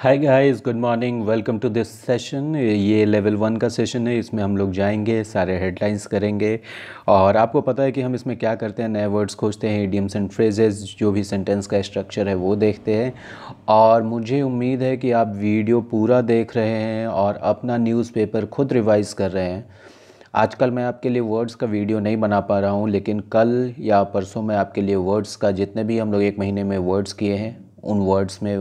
Hi guys good morning welcome to this session ये level one का session है इसमें हम लोग जाएंगे सारे हेडलाइंस करेंगे और आपको पता है कि हम इसमें क्या करते हैं नए वर्ड्स खोजते हैं इडियम्स एंड फ्रेजेस जो भी सेंटेंस का स्ट्रक्चर है वो देखते हैं और मुझे उम्मीद है कि आप वीडियो पूरा देख रहे हैं और अपना न्यूज़पेपर खुद रिवाइज़ कर रहे हैं आजकल मैं आपके लिए वर्ड्स का वीडियो नहीं बना पा रहा हूँ लेकिन कल या परसों मैं आपके लिए वर्ड्स का जितने भी हम लोग एक महीने में वर्ड्स किए हैं उन वर्ड्स में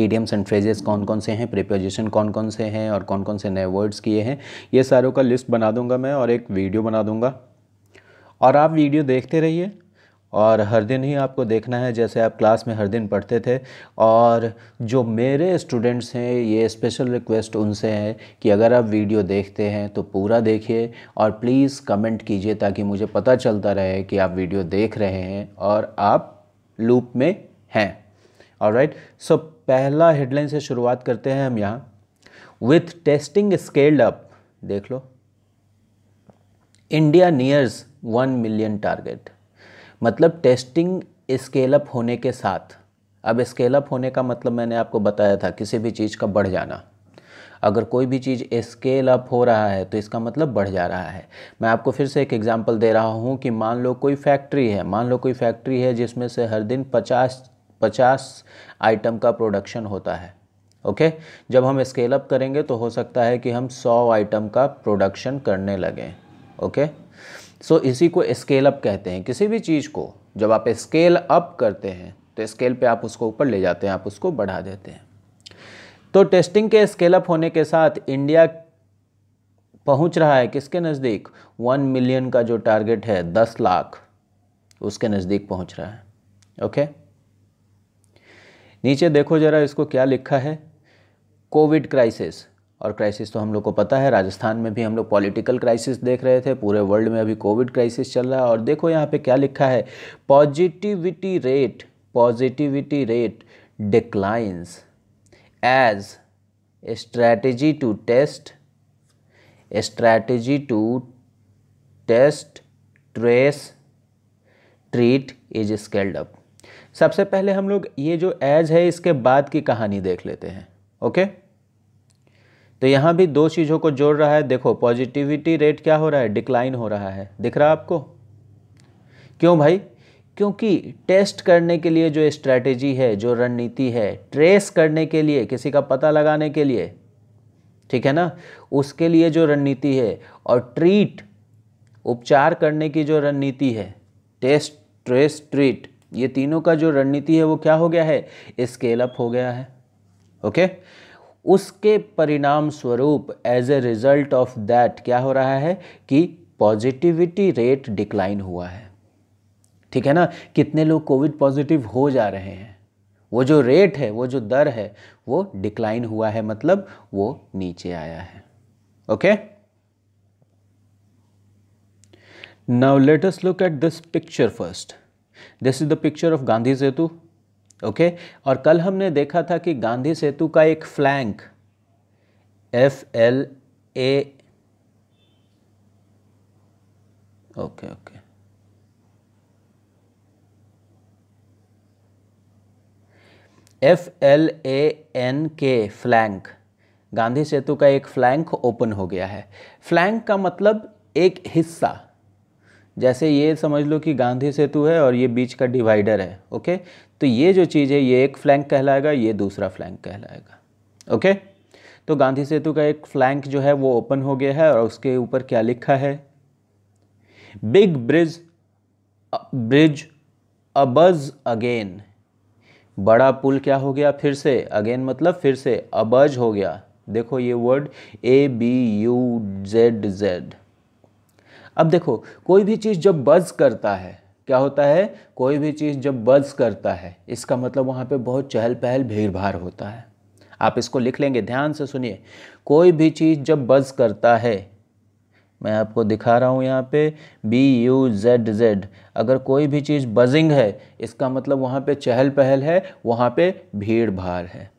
एडियम्स एंड फ्रेजेस कौन कौन से हैं प्रिपोजिशन कौन कौन से हैं और कौन कौन से नए वर्ड्स किए हैं ये सारों का लिस्ट बना दूंगा मैं और एक वीडियो बना दूंगा और आप वीडियो देखते रहिए और हर दिन ही आपको देखना है जैसे आप क्लास में हर दिन पढ़ते थे और जो मेरे स्टूडेंट्स हैं ये स्पेशल रिक्वेस्ट उनसे है कि अगर आप वीडियो देखते हैं तो पूरा देखिए और प्लीज़ कमेंट कीजिए ताकि मुझे पता चलता रहे कि आप वीडियो देख रहे हैं और आप लूप में हैं और राइट सो पहला हेडलाइन से शुरुआत करते हैं हम यहाँ विथ टेस्टिंग स्केल्ड अप देख लो India nears one million target मतलब टेस्टिंग स्केल अप होने के साथ अब स्केल अप होने का मतलब मैंने आपको बताया था किसी भी चीज़ का बढ़ जाना अगर कोई भी चीज़ स्केल अप हो रहा है तो इसका मतलब बढ़ जा रहा है मैं आपको फिर से एक एग्जांपल दे रहा हूँ कि मान लो कोई फैक्ट्री है मान लो कोई फैक्ट्री है जिसमें से हर दिन पचास पचास आइटम का प्रोडक्शन होता है ओके जब हम स्केल अप करेंगे तो हो सकता है कि हम सौ आइटम का प्रोडक्शन करने लगें ओके सो इसी को स्केल अप कहते हैं किसी भी चीज़ को जब आप स्केल अप करते हैं तो स्केल पे आप उसको ऊपर ले जाते हैं आप उसको बढ़ा देते हैं तो टेस्टिंग के स्केल अप होने के साथ इंडिया पहुंच रहा है किसके नज़दीक वन मिलियन का जो टारगेट है दस लाख उसके नज़दीक पहुंच रहा है ओके okay? नीचे देखो ज़रा इसको क्या लिखा है कोविड क्राइसिस और क्राइसिस तो हम लोग को पता है राजस्थान में भी हम लोग पॉलिटिकल क्राइसिस देख रहे थे पूरे वर्ल्ड में अभी कोविड क्राइसिस चल रहा है और देखो यहाँ पे क्या लिखा है positivity rate positivity rate declines as a strategy to test a strategy to test trace treat is scaled up सबसे पहले हम लोग ये जो एज है इसके बाद की कहानी देख लेते हैं ओके तो यहाँ भी दो चीज़ों को जोड़ रहा है देखो पॉजिटिविटी रेट क्या हो रहा है डिक्लाइन हो रहा है दिख रहा है आपको क्यों भाई क्योंकि टेस्ट करने के लिए जो स्ट्रैटेजी है जो रणनीति है ट्रेस करने के लिए किसी का पता लगाने के लिए ठीक है ना उसके लिए जो रणनीति है और ट्रीट उपचार करने की जो रणनीति है टेस्ट ट्रेस ट्रीट ये तीनों का जो रणनीति है वो क्या हो गया है स्केल अप हो गया है ओके उसके परिणाम स्वरूप as a result of that क्या हो रहा है कि पॉजिटिविटी रेट डिक्लाइन हुआ है ठीक है ना कितने लोग कोविड पॉजिटिव हो जा रहे हैं वो जो रेट है वो जो दर है वो डिक्लाइन हुआ है मतलब वो नीचे आया है okay now let us look at this picture first this is the picture of Gandhi Setu okay और कल हमने देखा था कि गांधी सेतु का एक flank F L A okay okay F L A N K flank Gandhi Setu का एक फ्लैंक ओपन हो गया है फ्लैंक का मतलब एक हिस्सा जैसे ये समझ लो कि गांधी सेतु है और ये बीच का डिवाइडर है ओके तो ये जो चीज़ है ये एक फ्लैंक कहलाएगा ये दूसरा फ्लैंक कहलाएगा ओके तो गांधी सेतु का एक फ्लैंक जो है वो ओपन हो गया है और उसके ऊपर क्या लिखा है big bridge bridge abuzz again बड़ा पुल क्या हो गया फिर से अगेन मतलब फिर से अबज हो गया देखो ये word A B U Z Z अब देखो कोई भी चीज़ जब बज करता है क्या होता है कोई भी चीज़ जब बज करता है इसका मतलब वहाँ पे बहुत चहल पहल भीड़ भाड़ होता है आप इसको लिख लेंगे ध्यान से सुनिए कोई भी चीज़ जब बज करता है मैं आपको दिखा रहा हूँ यहाँ पे बी यू जेड जेड अगर कोई भी चीज़ बजिंग है इसका मतलब वहाँ पे चहल पहल है वहाँ पे भीड़ भाड़ है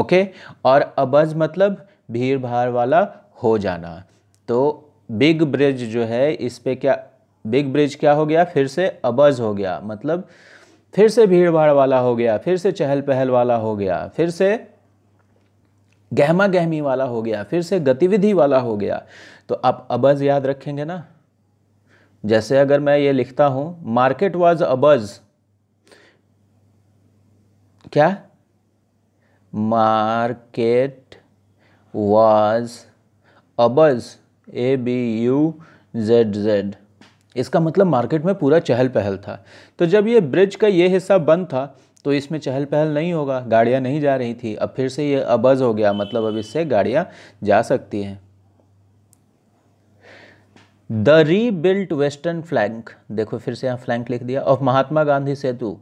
ओके और अबज मतलब भीड़ भाड़ वाला हो जाना तो बिग ब्रिज जो है इस पर क्या बिग ब्रिज क्या हो गया फिर से अबज हो गया मतलब फिर से भीड़ भाड़ वाला हो गया फिर से चहल पहल वाला हो गया फिर से गहमा गहमी वाला हो गया फिर से गतिविधि वाला हो गया तो आप अबज याद रखेंगे ना जैसे अगर मैं ये लिखता हूं मार्केट वाज अबज क्या market was abuzz A B U Z Z इसका मतलब मार्केट में पूरा चहल पहल था तो जब ये ब्रिज का ये हिस्सा बंद था तो इसमें चहल पहल नहीं होगा गाड़ियाँ नहीं जा रही थी अब फिर से ये अबज हो गया मतलब अब इससे गाड़ियाँ जा सकती हैं द रीबिल्ट वेस्टर्न फ्लैंक देखो फिर से यहाँ फ्लैंक लिख दिया ऑफ महात्मा गांधी सेतु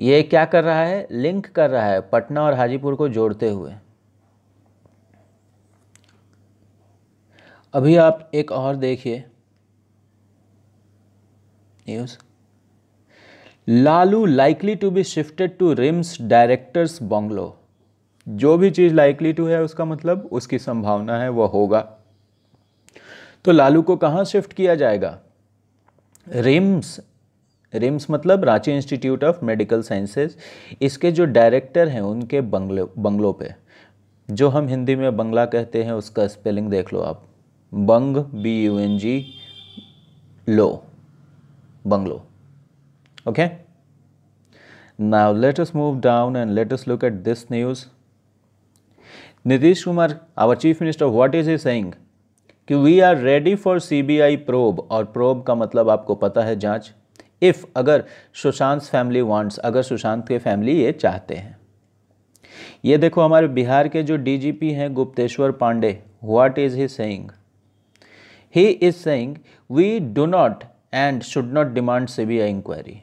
ये क्या कर रहा है लिंक कर रहा है पटना और हाजीपुर को जोड़ते हुए अभी आप एक और देखिए news Lalu likely to be shifted to RIMS director's bungalow जो भी चीज़ लाइकली टू है उसका मतलब उसकी संभावना है वह होगा तो लालू को कहाँ शिफ्ट किया जाएगा रिम्स रिम्स मतलब Ranchi Institute of Medical Sciences इसके जो डायरेक्टर हैं उनके बंगलो बंगलों पे जो हम हिंदी में बंगला कहते हैं उसका स्पेलिंग देख लो आप bung B U N G low bungalow okay now let us move down and let us look at this news Nitish Kumar our chief minister what is he saying कि we are ready for CBI probe और probe का मतलब आपको पता है जांच if अगर Sushant family wants अगर सुशांत के फैमिली ये चाहते हैं ये देखो हमारे बिहार के जो डीजीपी हैं Gupteshwar Pandey what is he saying he is saying we do not and should not demand CBI inquiry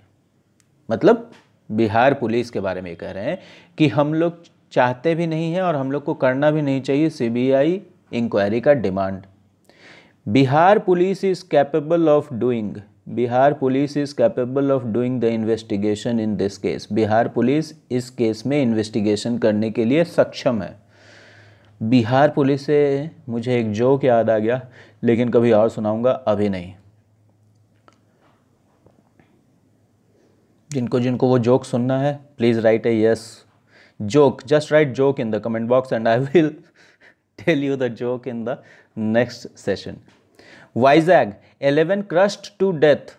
मतलब बिहार पुलिस के बारे में कह रहे हैं कि हम लोग चाहते भी नहीं हैं और हम लोग को करना भी नहीं चाहिए सीबीआई इंक्वायरी का demand Bihar police is capable of doing Bihar police is capable of doing the investigation in this case Bihar police इस केस में इन्वेस्टिगेशन करने के लिए सक्षम है बिहार पुलिस से मुझे एक जोक याद आ गया लेकिन कभी और सुनाऊंगा अभी नहीं जिनको जिनको वो जोक सुनना है please write a yes joke just write joke in the comment box and I will tell you the joke in the next session Vizag eleven crushed to death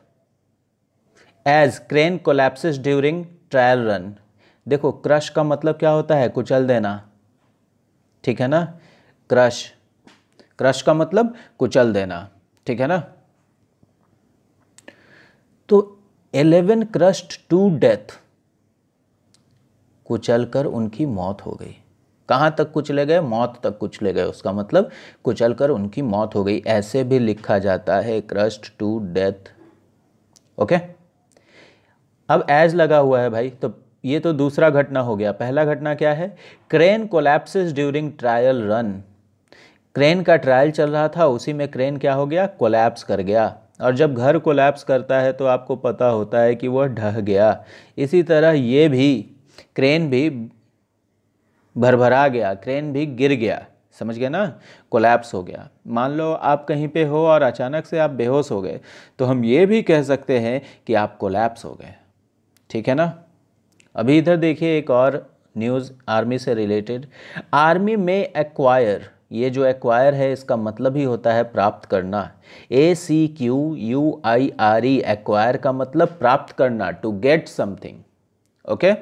as crane collapses during trial run देखो crush का मतलब क्या होता है कुचल देना ठीक है ना क्रश क्रश का मतलब कुचल देना ठीक है ना तो एलेवन क्रश्ड टू डेथ कुचल कर उनकी मौत हो गई कहां तक कुचले गए मौत तक कुचले गए उसका मतलब कुचल कर उनकी मौत हो गई ऐसे भी लिखा जाता है क्रस्ट टू डेथ ओके अब एज लगा हुआ है भाई तो ये तो दूसरा घटना हो गया पहला घटना क्या है crane collapses during trial run crane का ट्रायल चल रहा था उसी में क्रेन क्या हो गया कोलैप्स कर गया और जब घर कोलैप्स करता है तो आपको पता होता है कि वह ढह गया इसी तरह ये भी क्रेन भी भरभरा गया क्रेन भी गिर गया समझ गए ना कोलैप्स हो गया मान लो आप कहीं पे हो और अचानक से आप बेहोश हो गए तो हम ये भी कह सकते हैं कि आप कोलैप्स हो गए ठीक है ना अभी इधर देखिए एक और न्यूज़ आर्मी से रिलेटेड आर्मी में एक्वायर ये जो एक्वायर है इसका मतलब ही होता है प्राप्त करना A C Q U I R E acquire का मतलब प्राप्त करना to get something okay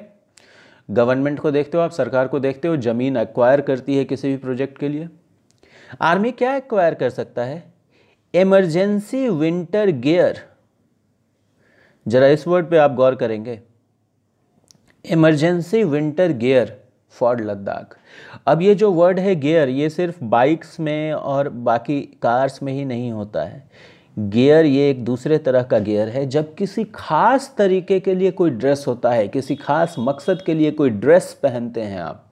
government को देखते हो आप सरकार को देखते हो ज़मीन एक्वायर करती है किसी भी प्रोजेक्ट के लिए आर्मी क्या एक्वायर कर सकता है इमरजेंसी विंटर गियर जरा इस वर्ड पे आप गौर करेंगे emergency winter gear for Ladakh अब ये जो वर्ड है गियर ये सिर्फ बाइक्स में और बाकी कार्स में ही नहीं होता है गियर ये एक दूसरे तरह का गियर है जब किसी खास तरीके के लिए कोई ड्रेस होता है किसी खास मकसद के लिए कोई ड्रेस पहनते हैं आप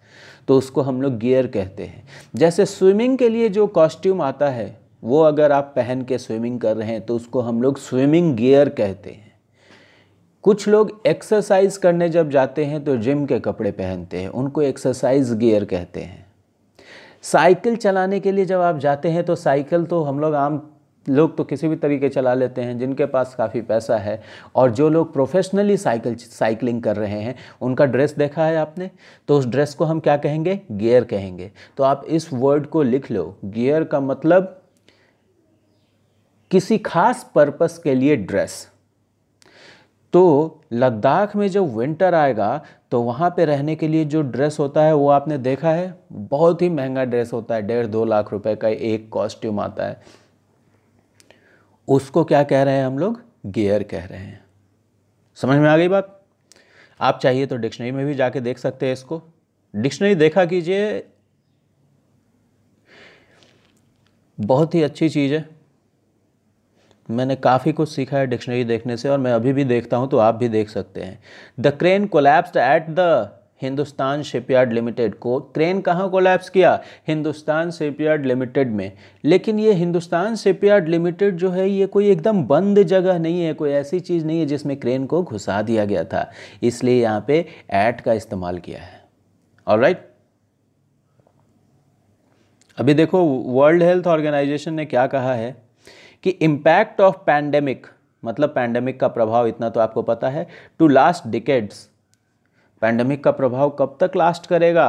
तो उसको हम लोग गियर कहते हैं जैसे स्विमिंग के लिए जो कॉस्ट्यूम आता है वो अगर आप पहन के स्विमिंग कर रहे हैं तो उसको हम लोग स्विमिंग गियर कहते हैं कुछ लोग एक्सरसाइज करने जब जाते हैं तो जिम के कपड़े पहनते हैं उनको एक्सरसाइज गियर कहते हैं साइकिल चलाने के लिए जब आप जाते हैं तो साइकिल तो हम लोग आम लोग तो किसी भी तरीके चला लेते हैं जिनके पास काफ़ी पैसा है और जो लोग प्रोफेशनली साइकिल साइकिलिंग कर रहे हैं उनका ड्रेस देखा है आपने तो उस ड्रेस को हम क्या कहेंगे गियर कहेंगे तो आप इस वर्ड को लिख लो गियर का मतलब किसी खास पर्पस के लिए ड्रेस तो लद्दाख में जब विंटर आएगा तो वहाँ पे रहने के लिए जो ड्रेस होता है वो आपने देखा है बहुत ही महंगा ड्रेस होता है डेढ़ दो लाख रुपए का एक कॉस्ट्यूम आता है उसको क्या कह रहे हैं हम लोग गेयर कह रहे हैं समझ में आ गई बात आप चाहिए तो डिक्शनरी में भी जाके देख सकते हैं इसको डिक्शनरी देखा कीजिए बहुत ही अच्छी चीज़ है मैंने काफ़ी कुछ सीखा है डिक्शनरी देखने से और मैं अभी भी देखता हूँ तो आप भी देख सकते हैं the crane collapsed at the Hindustan Shipyard Limited को क्रेन कहाँ कोलैप्स किया हिंदुस्तान शिपयार्ड लिमिटेड में लेकिन ये हिंदुस्तान शिपयार्ड लिमिटेड जो है ये कोई एकदम बंद जगह नहीं है कोई ऐसी चीज़ नहीं है जिसमें क्रेन को घुसा दिया गया था इसलिए यहाँ पे ऐट का इस्तेमाल किया है और राइट अभी देखो वर्ल्ड हेल्थ ऑर्गेनाइजेशन ने क्या कहा है कि इम्पैक्ट ऑफ पैंडेमिक मतलब पैंडेमिक का प्रभाव इतना तो आपको पता है टू लास्ट डिकेड्स पैंडेमिक का प्रभाव कब तक लास्ट करेगा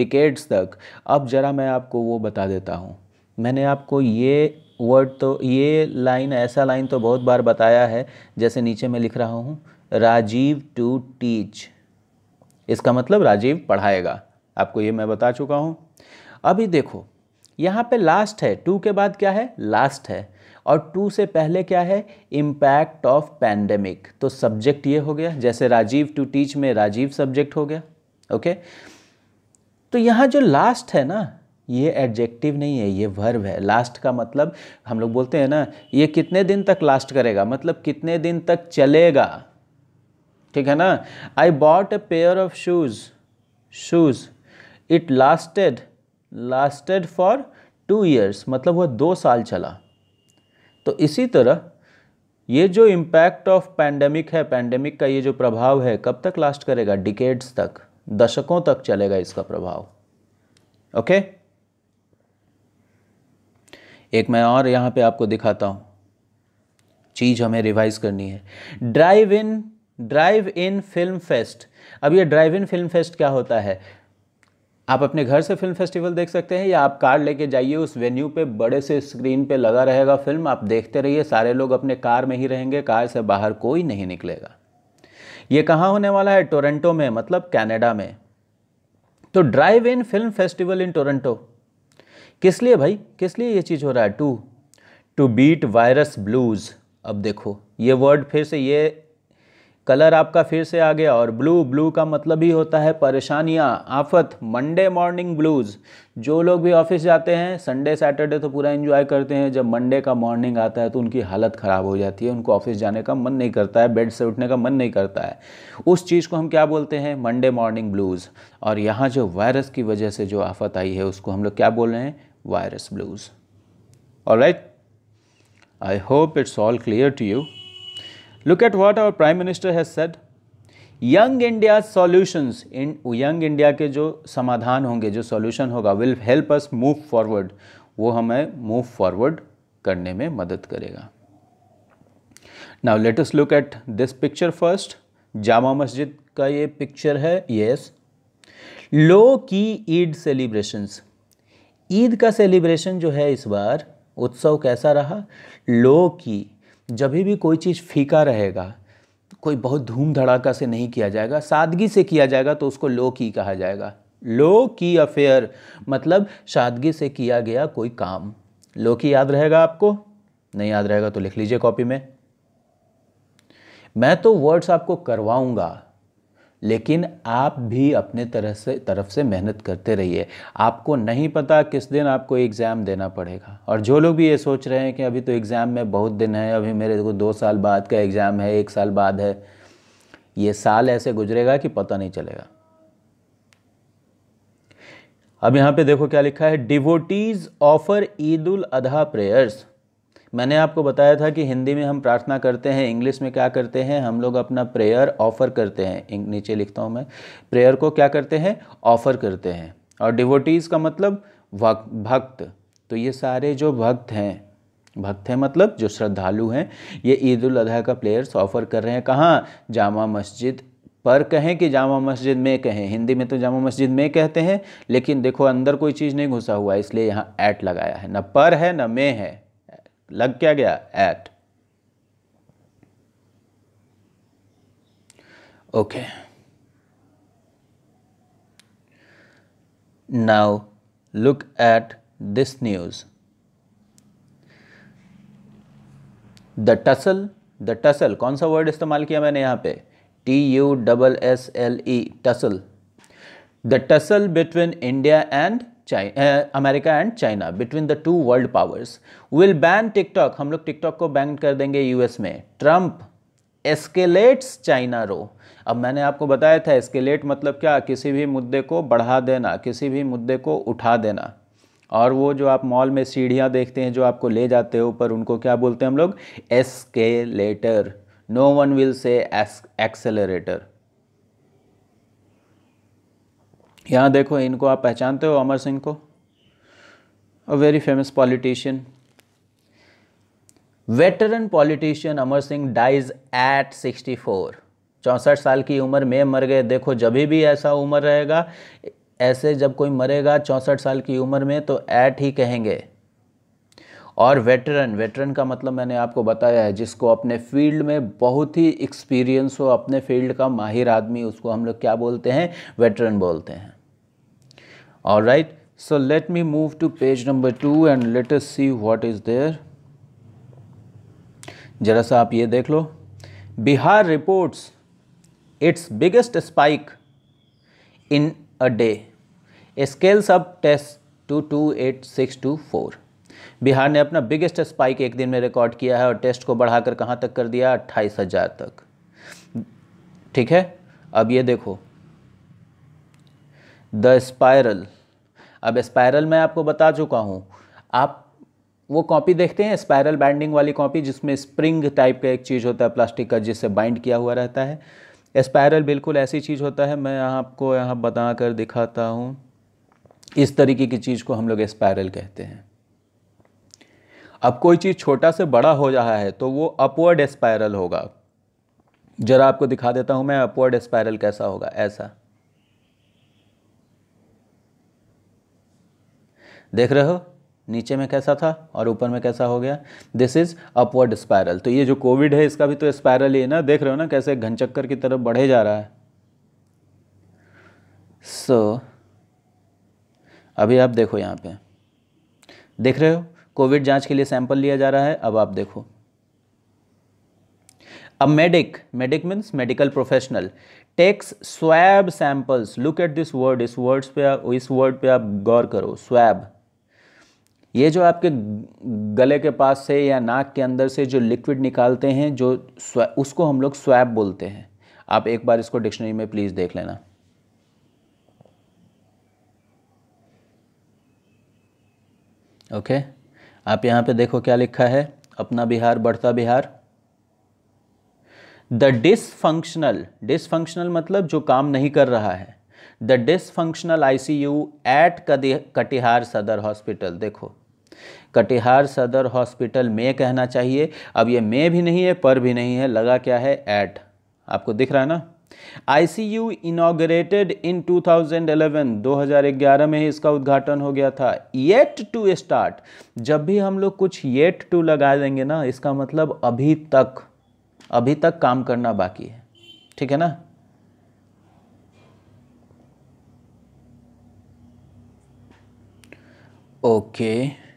डिकेड्स तक अब ज़रा मैं आपको वो बता देता हूँ मैंने आपको ये वर्ड तो ये लाइन ऐसा लाइन तो बहुत बार बताया है जैसे नीचे मैं लिख रहा हूँ राजीव टू टीच इसका मतलब राजीव पढ़ाएगा आपको ये मैं बता चुका हूँ अभी देखो यहाँ पे लास्ट है टू के बाद क्या है लास्ट है और टू से पहले क्या है इम्पैक्ट ऑफ पैंडेमिक तो सब्जेक्ट ये हो गया जैसे राजीव टू टीच में राजीव सब्जेक्ट हो गया ओके तो यहाँ जो लास्ट है ना ये एडजेक्टिव नहीं है ये वर्ब है लास्ट का मतलब हम लोग बोलते हैं ना ये कितने दिन तक लास्ट करेगा मतलब कितने दिन तक चलेगा ठीक है ना I bought a pair of shoes shoes it lasted lasted for two years मतलब वह दो साल चला तो इसी तरह ये जो इम्पैक्ट ऑफ पैंडेमिक है पैंडेमिक का ये जो प्रभाव है कब तक लास्ट करेगा डिकेड्स तक दशकों तक चलेगा इसका प्रभाव ओके एक मैं और यहां पे आपको दिखाता हूं चीज़ हमें रिवाइज करनी है drive in drive in film fest अब ये ड्राइव इन फिल्म फेस्ट क्या होता है आप अपने घर से फिल्म फेस्टिवल देख सकते हैं या आप कार लेके जाइए उस वेन्यू पे बड़े से स्क्रीन पे लगा रहेगा फिल्म आप देखते रहिए सारे लोग अपने कार में ही रहेंगे कार से बाहर कोई नहीं निकलेगा ये कहाँ होने वाला है टोरंटो में मतलब कैनेडा में तो drive in film festival in Toronto किस लिए भाई किस लिए ये चीज़ हो रहा है to to beat virus blues अब देखो ये वर्ड फिर से ये कलर आपका फिर से आ गया और ब्लू ब्लू का मतलब ही होता है परेशानियाँ आफत मंडे मॉर्निंग ब्लूज़ जो लोग भी ऑफिस जाते हैं संडे सैटरडे तो पूरा एंजॉय करते हैं जब मंडे का मॉर्निंग आता है तो उनकी हालत ख़राब हो जाती है उनको ऑफिस जाने का मन नहीं करता है बेड से उठने का मन नहीं करता है उस चीज़ को हम क्या बोलते हैं मंडे मॉर्निंग ब्लूज़ और यहाँ जो वायरस की वजह से जो आफत आई है उसको हम लोग क्या बोल रहे हैं वायरस ब्लूज़ और right I hope it's all clear to you Look at what our Prime Minister has said. Young India solutions इन यंग इंडिया के जो समाधान होंगे जो सॉल्यूशन होगा will help us move forward वो हमें मूव फॉरवर्ड करने में मदद करेगा now let us look at this picture first Jama Masjid का ये पिक्चर है ये लो की ईद सेलिब्रेशन ईद का सेलिब्रेशन जो है इस बार उत्सव कैसा रहा लो की जब भी कोई चीज़ फीका रहेगा कोई बहुत धूम धड़ाका से नहीं किया जाएगा सादगी से किया जाएगा तो उसको लो की कहा जाएगा लो की अफेयर मतलब सादगी से किया गया कोई काम लो की याद रहेगा आपको नहीं याद रहेगा तो लिख लीजिए कॉपी में मैं तो वर्ड्स आपको करवाऊंगा लेकिन आप भी अपने तरह से तरफ से मेहनत करते रहिए आपको नहीं पता किस दिन आपको एग्ज़ाम देना पड़ेगा और जो लोग भी ये सोच रहे हैं कि अभी तो एग्ज़ाम में बहुत दिन है अभी मेरे को दो साल बाद का एग्ज़ाम है एक साल बाद है ये साल ऐसे गुजरेगा कि पता नहीं चलेगा अब यहाँ पे देखो क्या लिखा है डिवोटीज़ ऑफर ईद उल अधा प्रेयर्स मैंने आपको बताया था कि हिंदी में हम प्रार्थना करते हैं इंग्लिश में क्या करते हैं हम लोग अपना प्रेयर ऑफ़र करते हैं नीचे लिखता हूँ मैं प्रेयर को क्या करते हैं ऑफ़र करते हैं और डिवोटीज़ का मतलब भक्त तो ये सारे जो भक्त हैं भक्त हैं मतलब जो श्रद्धालु हैं ये ईद उल अजहा का प्लेयर्स ऑफ़र कर रहे हैं कहाँ जामा मस्जिद पर कहें कि जामा मस्जिद में कहें हिंदी में तो जामा मस्जिद में कहते हैं लेकिन देखो अंदर कोई चीज़ नहीं घुसा हुआ इसलिए यहाँ ऐट लगाया है न पर है न में है लग क्या गया at okay now look at this news the tussle the tussle कौन सा वर्ड इस्तेमाल किया मैंने यहां पे T U double S L E tussle the tussle between India and uh, America and China between the two world powers will ban TikTok हम लोग TikTok को बैन कर देंगे यूएस में ट्रंप एस्केलेट्स चाइना रो अब मैंने आपको बताया था एस्केलेट मतलब क्या किसी भी मुद्दे को बढ़ा देना किसी भी मुद्दे को उठा देना और वो जो आप मॉल में सीढ़ियाँ देखते हैं जो आपको ले जाते हो ऊपर उनको क्या बोलते हैं हम लोग escalator no one will say accelerator यहाँ देखो इनको आप पहचानते हो अमर सिंह को a very famous politician veteran politician Amar Singh dies at 64 चौंसठ साल की उम्र में मर गए देखो जब भी ऐसा उम्र रहेगा ऐसे जब कोई मरेगा चौंसठ साल की उम्र में तो ऐट ही कहेंगे और वेटरन वेटरन का मतलब मैंने आपको बताया है जिसको अपने फील्ड में बहुत ही एक्सपीरियंस हो अपने फील्ड का माहिर आदमी उसको हम लोग क्या बोलते हैं वेटरन बोलते हैं all right so let me move to page number two and let us see what is there जरा सा आप ये देख लो Bihar reports its biggest spike in a day scales up test to two eight six two four Bihar ने अपना biggest spike एक दिन में रिकॉर्ड किया है और टेस्ट को बढ़ाकर कहाँ तक कर दिया अट्ठाईस हज़ार तक ठीक है अब ये देखो द स्पायरल अब स्पायरल मैं आपको बता चुका हूँ आप वो कॉपी देखते हैं स्पायरल बाइंडिंग वाली कॉपी जिसमें स्प्रिंग टाइप का एक चीज़ होता है प्लास्टिक का जिससे बाइंड किया हुआ रहता है स्पायरल बिल्कुल ऐसी चीज़ होता है मैं आपको यहाँ बता कर दिखाता हूँ इस तरीके की चीज़ को हम लोग स्पायरल कहते हैं अब कोई चीज़ छोटा से बड़ा हो रहा है तो वो अपवर्ड स्पायरल होगा ज़रा आपको दिखा देता हूँ मैं अपवर्ड स्पायरल कैसा होगा ऐसा देख रहे हो नीचे में कैसा था और ऊपर में कैसा हो गया दिस इज़ अपवर्ड स्पायरल तो ये जो कोविड है इसका भी तो स्पायरल ही है ना देख रहे हो ना कैसे घनचक्कर की तरफ बढ़े जा रहा है सो so, अभी आप देखो यहाँ पे देख रहे हो कोविड जांच के लिए सैंपल लिया जा रहा है अब आप देखो अब medic medic means medical professional takes swab samples look at this word इस वर्ड्स पे आप इस वर्ड पे आप गौर करो स्वैब ये जो आपके गले के पास से या नाक के अंदर से जो लिक्विड निकालते हैं जो उसको हम लोग स्वैप बोलते हैं आप एक बार इसको डिक्शनरी में प्लीज़ देख लेना ओके okay? आप यहाँ पे देखो क्या लिखा है अपना बिहार बढ़ता बिहार द डिसफंक्शनल डिसफंक्शनल मतलब जो काम नहीं कर रहा है the dysfunctional ICU at Katihar Sadar hospital देखो कटिहार सदर हॉस्पिटल में कहना चाहिए अब ये में भी नहीं है पर भी नहीं है लगा क्या है एट आपको दिख रहा है ना आईसीयू इनोग्रेटेड इन 2011 2011 में ही इसका उद्घाटन हो गया था येट टू स्टार्ट जब भी हम लोग कुछ येट टू लगा देंगे ना इसका मतलब अभी तक अभी तक काम करना बाकी है ठीक है ना ओके okay.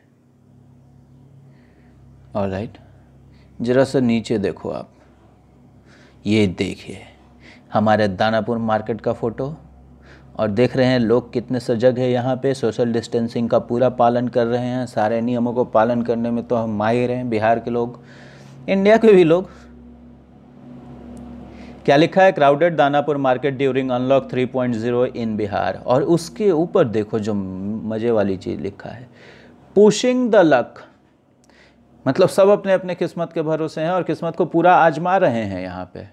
और राइट ज़रा सा नीचे देखो आप ये देखिए हमारे दानापुर मार्केट का फ़ोटो और देख रहे हैं लोग कितने सजग है यहाँ पे सोशल डिस्टेंसिंग का पूरा पालन कर रहे हैं सारे नियमों को पालन करने में तो हम माहिर हैं बिहार के लोग इंडिया के भी लोग क्या लिखा है crowded Danapur market during unlock 3.0 in Bihar और उसके ऊपर देखो जो मज़े वाली चीज़ लिखा है पुशिंग द लक मतलब सब अपने अपने किस्मत के भरोसे हैं और किस्मत को पूरा आजमा रहे हैं यहाँ पे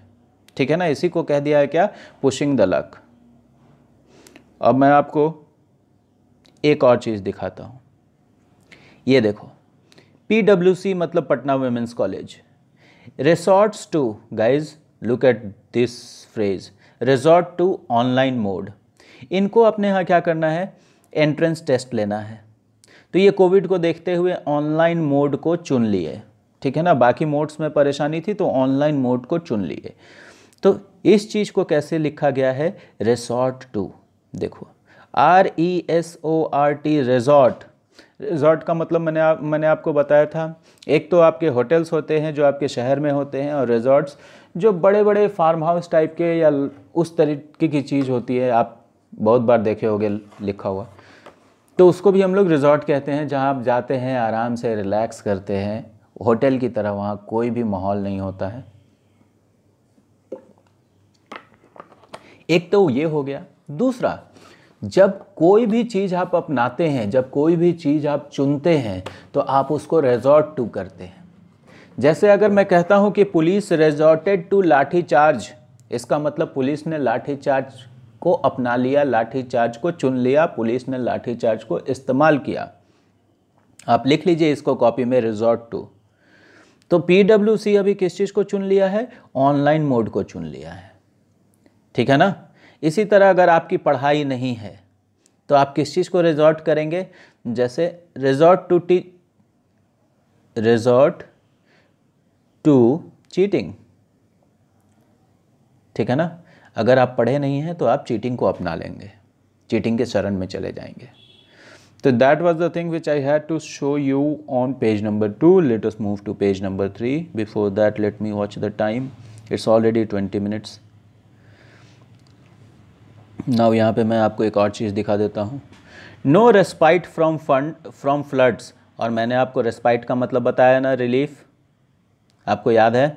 ठीक है ना इसी को कह दिया है क्या पुशिंग द लक अब मैं आपको एक और चीज़ दिखाता हूँ ये देखो पीडब्ल्यूसी मतलब Patna Women's College resorts to guys look at this phrase resort to online mode इनको अपने यहाँ क्या करना है एंट्रेंस टेस्ट लेना है तो ये कोविड को देखते हुए ऑनलाइन मोड को चुन लिए ठीक है ना बाकी मोड्स में परेशानी थी तो ऑनलाइन मोड को चुन लिए तो इस चीज़ को कैसे लिखा गया है रिसोर्ट टू देखो R E e S O R T resort resort का मतलब मैंने आप मैंने आपको बताया था एक तो आपके होटल्स होते हैं जो आपके शहर में होते हैं और रिजॉर्ट्स जो बड़े बड़े फार्म हाउस टाइप के या उस तरीके की चीज़ होती है आप बहुत बार देखे होंगे लिखा हुआ तो उसको भी हम लोग रिजॉर्ट कहते हैं जहाँ आप जाते हैं आराम से रिलैक्स करते हैं होटल की तरह वहाँ कोई भी माहौल नहीं होता है एक तो ये हो गया दूसरा जब कोई भी चीज़ आप अपनाते हैं जब कोई भी चीज़ आप चुनते हैं तो आप उसको रिजॉर्ट टू करते हैं जैसे अगर मैं कहता हूं कि police resorted to lathi charge इसका मतलब पुलिस ने लाठी चार्ज को अपना लिया लाठीचार्ज को चुन लिया पुलिस ने लाठीचार्ज को इस्तेमाल किया आप लिख लीजिए इसको कॉपी में रिजॉर्ट टू तो पीडब्ल्यूसी अभी किस चीज़ को चुन लिया है ऑनलाइन मोड को चुन लिया है ठीक है ना इसी तरह अगर आपकी पढ़ाई नहीं है तो आप किस चीज़ को रिजॉर्ट करेंगे जैसे resort to T resort to cheating ठीक है ना अगर आप पढ़े नहीं हैं तो आप चीटिंग को अपना लेंगे चीटिंग के शरण में चले जाएंगे तो that was the thing which I had to show you on page number two let us move to page number three before that let me watch the time it's already twenty minutes now यहाँ पे मैं आपको एक और चीज़ दिखा देता हूँ no respite from fund from floods और मैंने आपको रेस्पाइट का मतलब बताया ना रिलीफ आपको याद है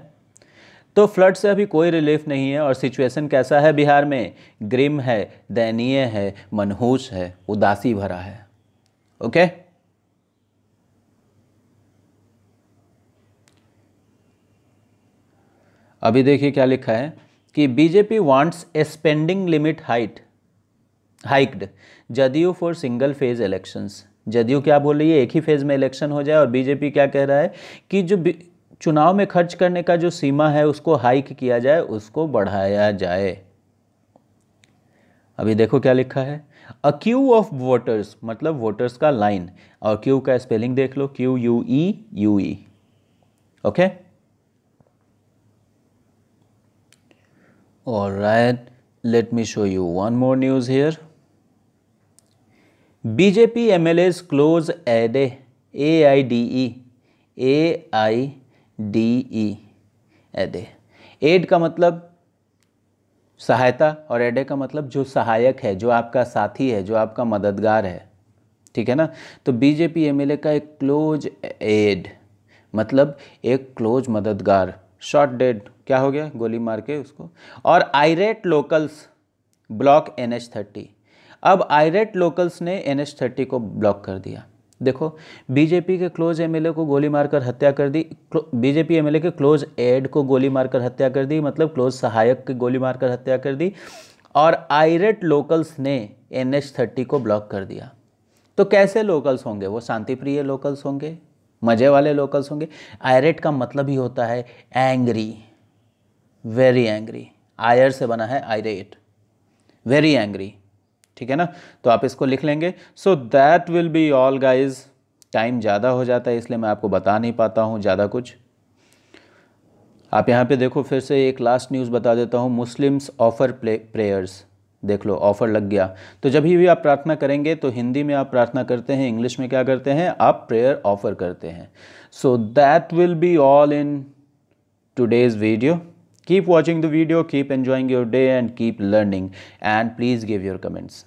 तो फ्लड से अभी कोई रिलीफ नहीं है और सिचुएशन कैसा है बिहार में ग्रिम है दयनीय है मनहूस है उदासी भरा है ओके अभी देखिए क्या लिखा है कि BJP wants a spending limit height hiked JDU for single phase elections JDU क्या बोल रही है एक ही फेज में इलेक्शन हो जाए और बीजेपी क्या कह रहा है कि जो चुनाव में खर्च करने का जो सीमा है उसको हाइक किया जाए उसको बढ़ाया जाए अभी देखो क्या लिखा है अ क्यू ऑफ वोटर्स मतलब वोटर्स का लाइन और क्यू का स्पेलिंग देख लो Q U E U E okay और right one more news you BJP more news here bjp mlas close A I aide D E aide aide का मतलब सहायता और एडे का मतलब जो सहायक है जो आपका साथी है जो आपका मददगार है ठीक है ना तो बीजेपी एमएलए का एक क्लोज एड मतलब एक क्लोज मददगार शॉर्ट डेड क्या हो गया गोली मार के उसको और irate locals block N H thirty अब आईरेट लोकल्स ने एन एच थर्टी को ब्लॉक कर दिया देखो बीजेपी के क्लोज एमएलए को गोली मारकर हत्या कर दी बीजेपी एमएलए के क्लोज एड को गोली मारकर हत्या कर दी मतलब क्लोज सहायक की गोली मारकर हत्या कर दी और आयरेट लोकल्स ने एन एच थर्टी को ब्लॉक कर दिया तो कैसे लोकल्स होंगे वो शांति प्रिय लोकल्स होंगे मज़े वाले लोकल्स होंगे आयरेट का मतलब ही होता है एंग्री वेरी एंग्री आयर से बना है आयरेट वेरी एंग्री ठीक है ना तो आप इसको लिख लेंगे so that will be all guys time ज़्यादा हो जाता है इसलिए मैं आपको बता नहीं पाता हूँ ज़्यादा कुछ आप यहाँ पे देखो फिर से एक लास्ट न्यूज़ बता देता हूँ मुस्लिम्स ऑफ़र प्रेयर्स देख लो ऑफ़र लग गया तो जब भी आप प्रार्थना करेंगे तो हिंदी में आप प्रार्थना करते हैं इंग्लिश में क्या करते हैं आप प्रेयर ऑफ़र करते हैं so that will be all in today's video Keep watching the video, keep enjoying your day and keep learning and please give your comments.